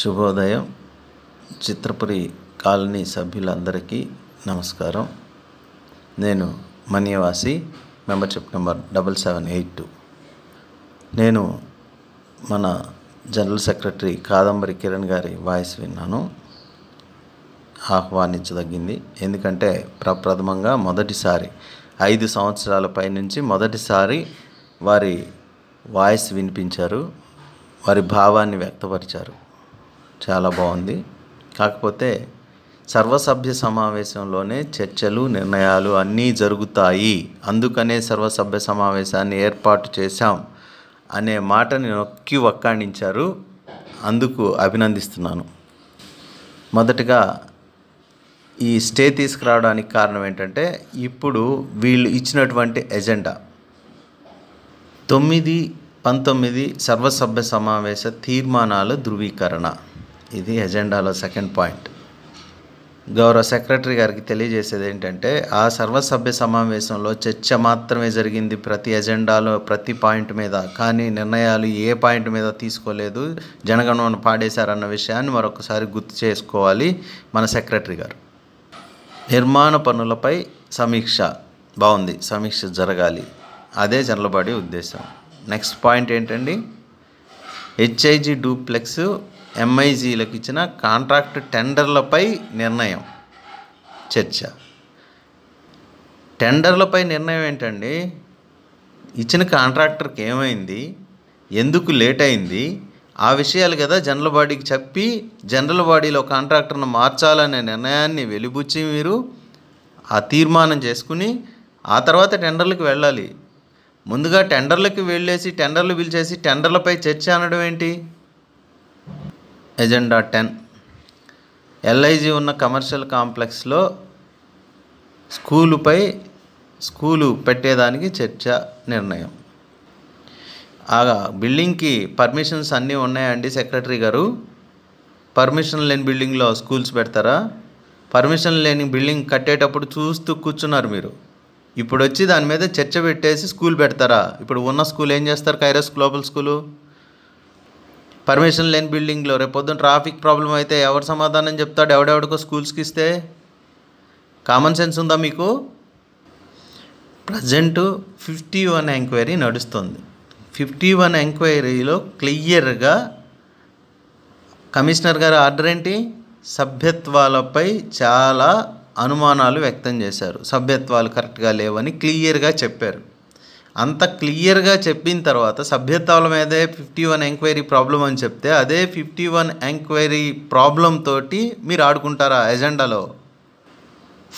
శుభోదయం చిత్రపురి కాలనీ సభ్యులందరికీ నమస్కారం నేను మన్యవాసి membership number double seven eight two నేను మన జనరల్ సెక్రటరీ కాదంబరి కిరణ్ గారి వాయిస్ విన్నాను ఆహ్వానించదగ్గింది ఎందుకంటే ప్రప్రథమంగా మొదటిసారి ఐదు సంవత్సరాల పై నుంచి మొదటిసారి వారి వాయిస్ వినిపించారు వారి భావాన్ని వ్యక్తపరిచారు చాలా బాగుంది కాకపోతే సర్వసభ్య సమావేశంలోనే చర్చలు నిర్ణయాలు అన్నీ జరుగుతాయి అందుకనే సర్వసభ్య సమావేశాన్ని ఏర్పాటు చేశాం అనే మాటని నొక్కి వక్కాణించారు అందుకు అభినందిస్తున్నాను మొదటగా ఈ స్టే తీసుకురావడానికి కారణం ఏంటంటే ఇప్పుడు వీళ్ళు ఇచ్చినటువంటి ఎజెండా తొమ్మిది పంతొమ్మిది సర్వసభ్య సమావేశ తీర్మానాల ధృవీకరణ ఇది ఎజెండాలో సెకండ్ పాయింట్ గౌరవ సెక్రటరీ గారికి తెలియజేసేది ఏంటంటే ఆ సర్వసభ్య సమావేశంలో చర్చ మాత్రమే జరిగింది ప్రతి ఎజెండాలో ప్రతి పాయింట్ మీద కానీ నిర్ణయాలు ఏ పాయింట్ మీద తీసుకోలేదు జనగణమను పాడేశారన్న విషయాన్ని మరొకసారి గుర్తు చేసుకోవాలి మన సెక్రటరీ గారు నిర్మాణ పనులపై సమీక్ష బాగుంది సమీక్ష జరగాలి అదే జనలబడి ఉద్దేశం నెక్స్ట్ పాయింట్ ఏంటండి హెచ్ఐజి డూప్లెక్స్ ఎంఐజీలకు ఇచ్చిన కాంట్రాక్ట్ టెండర్లపై నిర్ణయం చర్చ టెండర్లపై నిర్ణయం ఏంటండి ఇచ్చిన కాంట్రాక్టర్కి ఏమైంది ఎందుకు లేట్ అయింది ఆ విషయాలు కదా జనరల్ బాడీకి చెప్పి జనరల్ బాడీలో కాంట్రాక్టర్ను మార్చాలనే నిర్ణయాన్ని వెలిబుచ్చి మీరు ఆ తీర్మానం చేసుకుని ఆ తర్వాత టెండర్లకు వెళ్ళాలి ముందుగా టెండర్లకు వెళ్ళేసి టెండర్లు పిలిచేసి టెండర్లపై చర్చ అనడం ఏంటి ఎజెండా టెన్ ఎల్ఐజి ఉన్న కమర్షియల్ కాంప్లెక్స్లో స్కూలుపై స్కూలు పెట్టేదానికి చర్చ నిర్ణయం ఆగా బిల్డింగ్కి పర్మిషన్స్ అన్నీ ఉన్నాయండి సెక్రటరీ గారు పర్మిషన్ లేని బిల్డింగ్లో స్కూల్స్ పెడతారా పర్మిషన్ లేని బిల్డింగ్ కట్టేటప్పుడు చూస్తూ కూర్చున్నారు మీరు ఇప్పుడు వచ్చి దాని మీద చర్చ పెట్టేసి స్కూల్ పెడతారా ఇప్పుడు ఉన్న స్కూల్ ఏం చేస్తారు కైరస్ గ్లోబల్ స్కూలు పర్మిషన్ లేని బిల్డింగ్లో రేపు పొద్దున్న ట్రాఫిక్ ప్రాబ్లం అయితే ఎవరు సమాధానం చెప్తాడు ఎవడెవడికో స్కూల్స్కి ఇస్తే కామన్ సెన్స్ ఉందా మీకు ప్రజెంట్ ఫిఫ్టీ వన్ ఎంక్వైరీ నడుస్తుంది ఫిఫ్టీ వన్ ఎంక్వైరీలో క్లియర్గా కమిషనర్ గారు ఆర్డర్ ఏంటి సభ్యత్వాలపై చాలా అనుమానాలు వ్యక్తం చేశారు సభ్యత్వాలు కరెక్ట్గా లేవని క్లియర్గా చెప్పారు అంత క్లియర్గా చెప్పిన తర్వాత సభ్యత్వాల మీదే ఫిఫ్టీ వన్ ఎంక్వైరీ ప్రాబ్లం అని చెప్తే అదే ఫిఫ్టీ వన్ ఎంక్వైరీ ప్రాబ్లం తోటి మీరు ఆడుకుంటారా ఎజెండాలో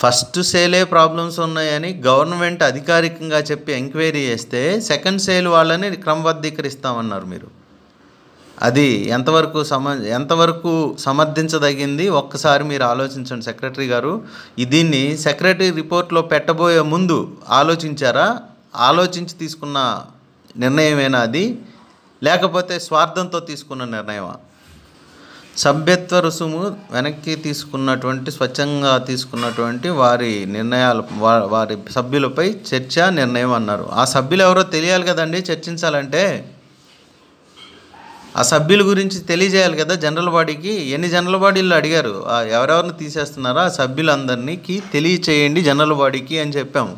ఫస్ట్ సేలే ప్రాబ్లమ్స్ ఉన్నాయని గవర్నమెంట్ అధికారికంగా చెప్పి ఎంక్వైరీ చేస్తే సెకండ్ సేల్ వాళ్ళని క్రమబద్ధీకరిస్తామన్నారు మీరు అది ఎంతవరకు సమ ఎంతవరకు సమర్థించదగింది ఒక్కసారి మీరు ఆలోచించండి సెక్రటరీ గారు దీన్ని సెక్రటరీ రిపోర్ట్లో పెట్టబోయే ముందు ఆలోచించారా ఆలోచించి తీసుకున్న నిర్ణయమేనా అది లేకపోతే స్వార్థంతో తీసుకున్న నిర్ణయమా సభ్యత్వ రుసుము వెనక్కి తీసుకున్నటువంటి స్వచ్ఛంగా తీసుకున్నటువంటి వారి నిర్ణయాలు వారి సభ్యులపై చర్చ నిర్ణయం అన్నారు ఆ సభ్యులు ఎవరో తెలియాలి కదండి చర్చించాలంటే ఆ సభ్యుల గురించి తెలియజేయాలి కదా జనరల్ బాడీకి ఎన్ని జనరల్ బాడీలు అడిగారు ఎవరెవరిని తీసేస్తున్నారో ఆ సభ్యులందరికీ తెలియచేయండి జనరల్ బాడీకి అని చెప్పాము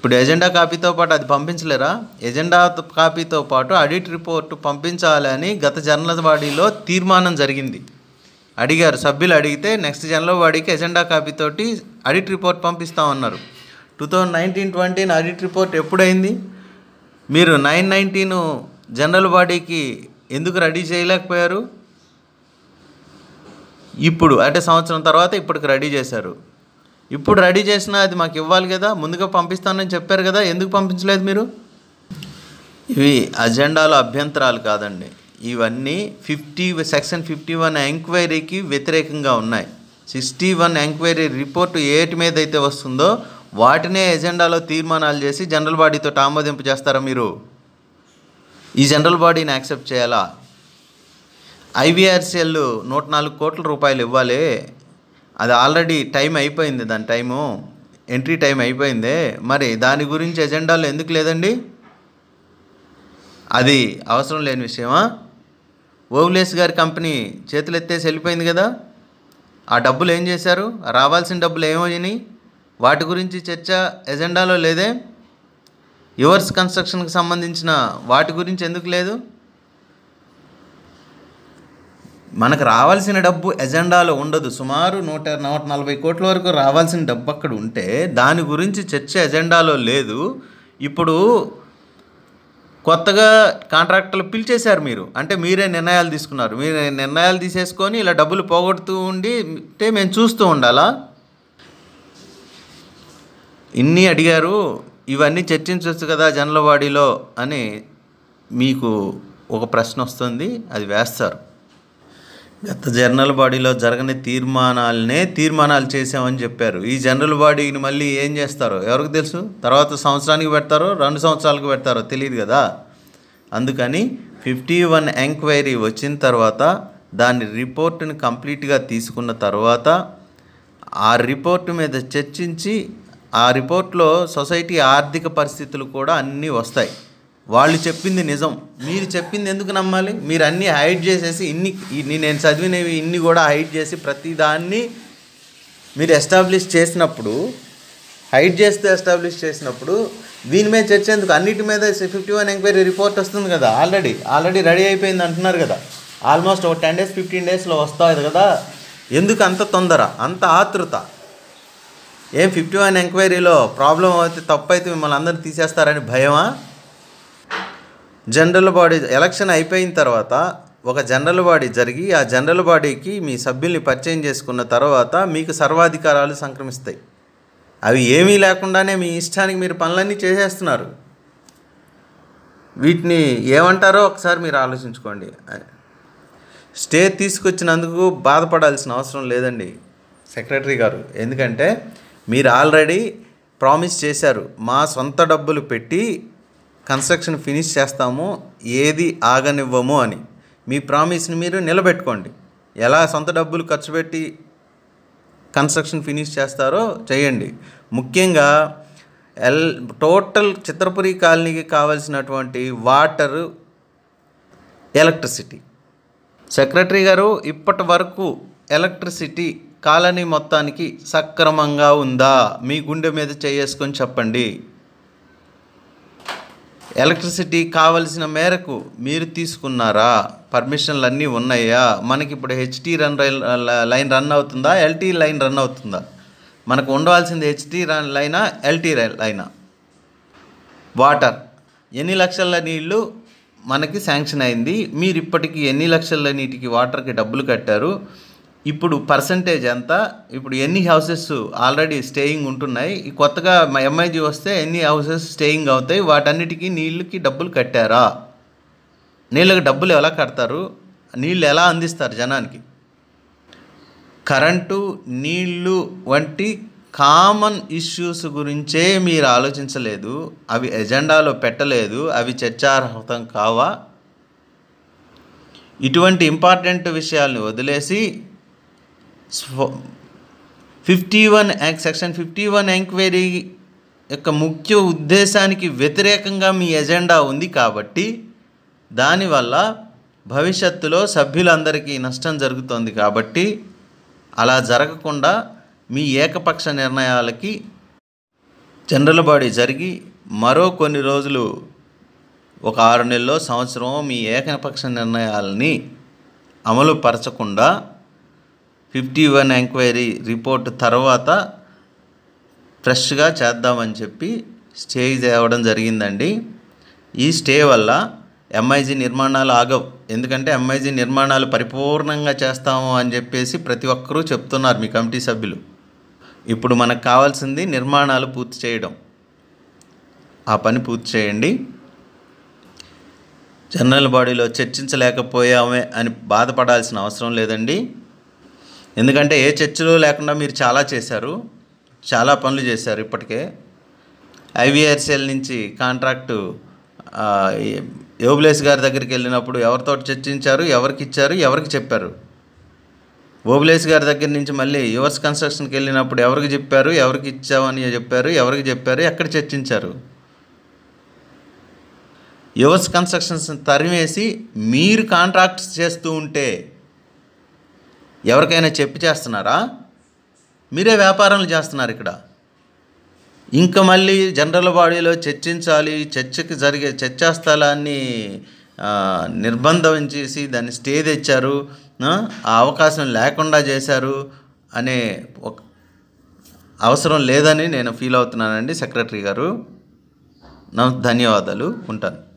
ఇప్పుడు ఎజెండా కాపీతో పాటు అది పంపించలేరా ఎజెండా కాపీతో పాటు ఆడిట్ రిపోర్టు పంపించాలని గత జనరల్ బాడీలో తీర్మానం జరిగింది అడిగారు సభ్యులు అడిగితే నెక్స్ట్ జనరల్ బాడీకి ఎజెండా కాపీతోటి ఆడిట్ రిపోర్ట్ పంపిస్తామన్నారు two thousand nineteen twenty audit report ఎప్పుడైంది మీరు నైన్ నైన్టీన్ జనరల్ బాడీకి ఎందుకు రెడీ చేయలేకపోయారు ఇప్పుడు అంటే సంవత్సరం తర్వాత ఇప్పటికి రెడీ చేశారు ఇప్పుడు రెడీ చేసినా అది మాకు ఇవ్వాలి కదా ముందుగా పంపిస్తానని చెప్పారు కదా ఎందుకు పంపించలేదు మీరు ఇవి అజెండాలో అభ్యంతరాలు కాదండి ఇవన్నీ ఫిఫ్టీ సెక్షన్ ఫిఫ్టీ వన్ ఎంక్వైరీకి వ్యతిరేకంగా ఉన్నాయి సిక్స్టీ వన్ ఎంక్వైరీ రిపోర్ట్ ఏటి మీద అయితే వస్తుందో వాటినే ఎజెండాలో తీర్మానాలు చేసి జనరల్ బాడీతో ఆమోదింపు చేస్తారా మీరు ఈ జనరల్ బాడీని యాక్సెప్ట్ చేయాలా ఐవీఆర్సీఎల్ నూట నాలుగు కోట్ల రూపాయలు ఇవ్వాలి అది ఆల్రెడీ టైం అయిపోయింది దాని టైము ఎంట్రీ టైం అయిపోయిందే మరి దాని గురించి ఎజెండాలో ఎందుకు లేదండి అది అవసరం లేని విషయమా ఓవ్లేస్ గారి కంపెనీ ఎత్తేసి వెళ్ళిపోయింది కదా ఆ డబ్బులు ఏం చేశారు రావాల్సిన డబ్బులు ఏమోయని వాటి గురించి చర్చ ఎజెండాలో లేదే యువర్స్ కన్స్ట్రక్షన్కి సంబంధించిన వాటి గురించి ఎందుకు లేదు మనకు రావాల్సిన డబ్బు ఎజెండాలో ఉండదు సుమారు నూట నూట నలభై కోట్ల వరకు రావాల్సిన డబ్బు అక్కడ ఉంటే దాని గురించి చర్చ ఎజెండాలో లేదు ఇప్పుడు కొత్తగా కాంట్రాక్టర్లు పిలిచేశారు మీరు అంటే మీరే నిర్ణయాలు తీసుకున్నారు మీరే నిర్ణయాలు తీసేసుకొని ఇలా డబ్బులు పోగొడుతూ ఉండి అంటే మేము చూస్తూ ఉండాలా ఇన్ని అడిగారు ఇవన్నీ చర్చించవచ్చు కదా జనలవాడిలో అని మీకు ఒక ప్రశ్న వస్తుంది అది వేస్తారు గత జనరల్ బాడీలో జరగని తీర్మానాలనే తీర్మానాలు చేసామని చెప్పారు ఈ జనరల్ బాడీని మళ్ళీ ఏం చేస్తారో ఎవరికి తెలుసు తర్వాత సంవత్సరానికి పెడతారో రెండు సంవత్సరాలకు పెడతారో తెలియదు కదా అందుకని ఫిఫ్టీ వన్ ఎంక్వైరీ వచ్చిన తర్వాత దాని రిపోర్ట్ని కంప్లీట్గా తీసుకున్న తర్వాత ఆ రిపోర్ట్ మీద చర్చించి ఆ రిపోర్ట్లో సొసైటీ ఆర్థిక పరిస్థితులు కూడా అన్నీ వస్తాయి వాళ్ళు చెప్పింది నిజం మీరు చెప్పింది ఎందుకు నమ్మాలి మీరు అన్నీ హైడ్ చేసేసి ఇన్ని నేను చదివినవి ఇన్ని కూడా హైడ్ చేసి ప్రతిదాన్ని మీరు ఎస్టాబ్లిష్ చేసినప్పుడు హైడ్ చేస్తే ఎస్టాబ్లిష్ చేసినప్పుడు దీని మీద చర్చ ఎందుకు అన్నిటి మీద ఫిఫ్టీ వన్ ఎంక్వైరీ రిపోర్ట్ వస్తుంది కదా ఆల్రెడీ ఆల్రెడీ రెడీ అయిపోయింది అంటున్నారు కదా ఆల్మోస్ట్ ఒక టెన్ డేస్ ఫిఫ్టీన్ డేస్లో వస్తుంది కదా ఎందుకు అంత తొందర అంత ఆతృత ఏం ఫిఫ్టీ వన్ ఎంక్వైరీలో ప్రాబ్లం అయితే తప్పైతే మిమ్మల్ని అందరూ తీసేస్తారని భయమా జనరల్ బాడీ ఎలక్షన్ అయిపోయిన తర్వాత ఒక జనరల్ బాడీ జరిగి ఆ జనరల్ బాడీకి మీ సభ్యుల్ని పరిచయం చేసుకున్న తర్వాత మీకు సర్వాధికారాలు సంక్రమిస్తాయి అవి ఏమీ లేకుండానే మీ ఇష్టానికి మీరు పనులన్నీ చేసేస్తున్నారు వీటిని ఏమంటారో ఒకసారి మీరు ఆలోచించుకోండి స్టే తీసుకొచ్చినందుకు బాధపడాల్సిన అవసరం లేదండి సెక్రటరీ గారు ఎందుకంటే మీరు ఆల్రెడీ ప్రామిస్ చేశారు మా సొంత డబ్బులు పెట్టి కన్స్ట్రక్షన్ ఫినిష్ చేస్తాము ఏది ఆగనివ్వము అని మీ ప్రామిస్ని మీరు నిలబెట్టుకోండి ఎలా సొంత డబ్బులు ఖర్చు పెట్టి కన్స్ట్రక్షన్ ఫినిష్ చేస్తారో చేయండి ముఖ్యంగా ఎల్ టోటల్ చిత్రపురి కాలనీకి కావాల్సినటువంటి వాటర్ ఎలక్ట్రిసిటీ సెక్రటరీ గారు ఇప్పటి వరకు ఎలక్ట్రిసిటీ కాలనీ మొత్తానికి సక్రమంగా ఉందా మీ గుండె మీద చేసుకొని చెప్పండి ఎలక్ట్రిసిటీ కావలసిన మేరకు మీరు తీసుకున్నారా పర్మిషన్లు అన్నీ ఉన్నాయా మనకి ఇప్పుడు హెచ్టీ రన్ లైన్ రన్ అవుతుందా ఎల్టీ లైన్ రన్ అవుతుందా మనకు ఉండవలసింది హెచ్టీ రన్ లైనా ఎల్టీ లైనా వాటర్ ఎన్ని లక్షల నీళ్లు మనకి శాంక్షన్ అయింది మీరు ఇప్పటికీ ఎన్ని లక్షల నీటికి వాటర్కి డబ్బులు కట్టారు ఇప్పుడు పర్సంటేజ్ ఎంత ఇప్పుడు ఎన్ని హౌసెస్ ఆల్రెడీ స్టేయింగ్ ఉంటున్నాయి కొత్తగా ఎంఐజీ వస్తే ఎన్ని హౌసెస్ స్టేయింగ్ అవుతాయి వాటన్నిటికి నీళ్ళకి డబ్బులు కట్టారా నీళ్ళకి డబ్బులు ఎలా కడతారు నీళ్ళు ఎలా అందిస్తారు జనానికి కరెంటు నీళ్ళు వంటి కామన్ ఇష్యూస్ గురించే మీరు ఆలోచించలేదు అవి ఎజెండాలో పెట్టలేదు అవి చర్చార్హతం కావా ఇటువంటి ఇంపార్టెంట్ విషయాల్ని వదిలేసి ఫిఫ్టీ వన్ యాంక్ సెక్షన్ ఫిఫ్టీ వన్ ఎంక్వైరీ యొక్క ముఖ్య ఉద్దేశానికి వ్యతిరేకంగా మీ ఎజెండా ఉంది కాబట్టి దానివల్ల భవిష్యత్తులో సభ్యులందరికీ నష్టం జరుగుతోంది కాబట్టి అలా జరగకుండా మీ ఏకపక్ష నిర్ణయాలకి జనరల్ బాడీ జరిగి మరో కొన్ని రోజులు ఒక ఆరు నెలలో సంవత్సరం మీ ఏకపక్ష నిర్ణయాలని అమలు పరచకుండా ఫిఫ్టీ వన్ ఎంక్వైరీ రిపోర్ట్ తర్వాత ఫ్రెష్గా చేద్దామని చెప్పి స్టే తేవడం జరిగిందండి ఈ స్టే వల్ల ఎంఐజీ నిర్మాణాలు ఆగవు ఎందుకంటే ఎంఐజీ నిర్మాణాలు పరిపూర్ణంగా చేస్తాము అని చెప్పేసి ప్రతి ఒక్కరూ చెప్తున్నారు మీ కమిటీ సభ్యులు ఇప్పుడు మనకు కావాల్సింది నిర్మాణాలు పూర్తి చేయడం ఆ పని పూర్తి చేయండి జనరల్ బాడీలో చర్చించలేకపోయామే అని బాధపడాల్సిన అవసరం లేదండి ఎందుకంటే ఏ చర్చలు లేకుండా మీరు చాలా చేశారు చాలా పనులు చేశారు ఇప్పటికే ఐవీఆర్సీఎల్ నుంచి కాంట్రాక్టు ఓబులేస్ గారి దగ్గరికి వెళ్ళినప్పుడు ఎవరితో చర్చించారు ఎవరికి ఇచ్చారు ఎవరికి చెప్పారు ఓబులేస్ గారి దగ్గర నుంచి మళ్ళీ యువర్స్ కన్స్ట్రక్షన్కి వెళ్ళినప్పుడు ఎవరికి చెప్పారు ఎవరికి ఇచ్చామని చెప్పారు ఎవరికి చెప్పారు ఎక్కడ చర్చించారు యువర్స్ కన్స్ట్రక్షన్స్ తరిమేసి మీరు కాంట్రాక్ట్స్ చేస్తూ ఉంటే ఎవరికైనా చెప్పి చేస్తున్నారా మీరే వ్యాపారాలు చేస్తున్నారు ఇక్కడ ఇంకా మళ్ళీ జనరల్ బాడీలో చర్చించాలి చర్చకి జరిగే చర్చా స్థలాన్ని నిర్బంధం చేసి దాన్ని స్టే తెచ్చారు ఆ అవకాశం లేకుండా చేశారు అనే ఒక అవసరం లేదని నేను ఫీల్ అవుతున్నానండి సెక్రటరీ గారు నా ధన్యవాదాలు ఉంటాను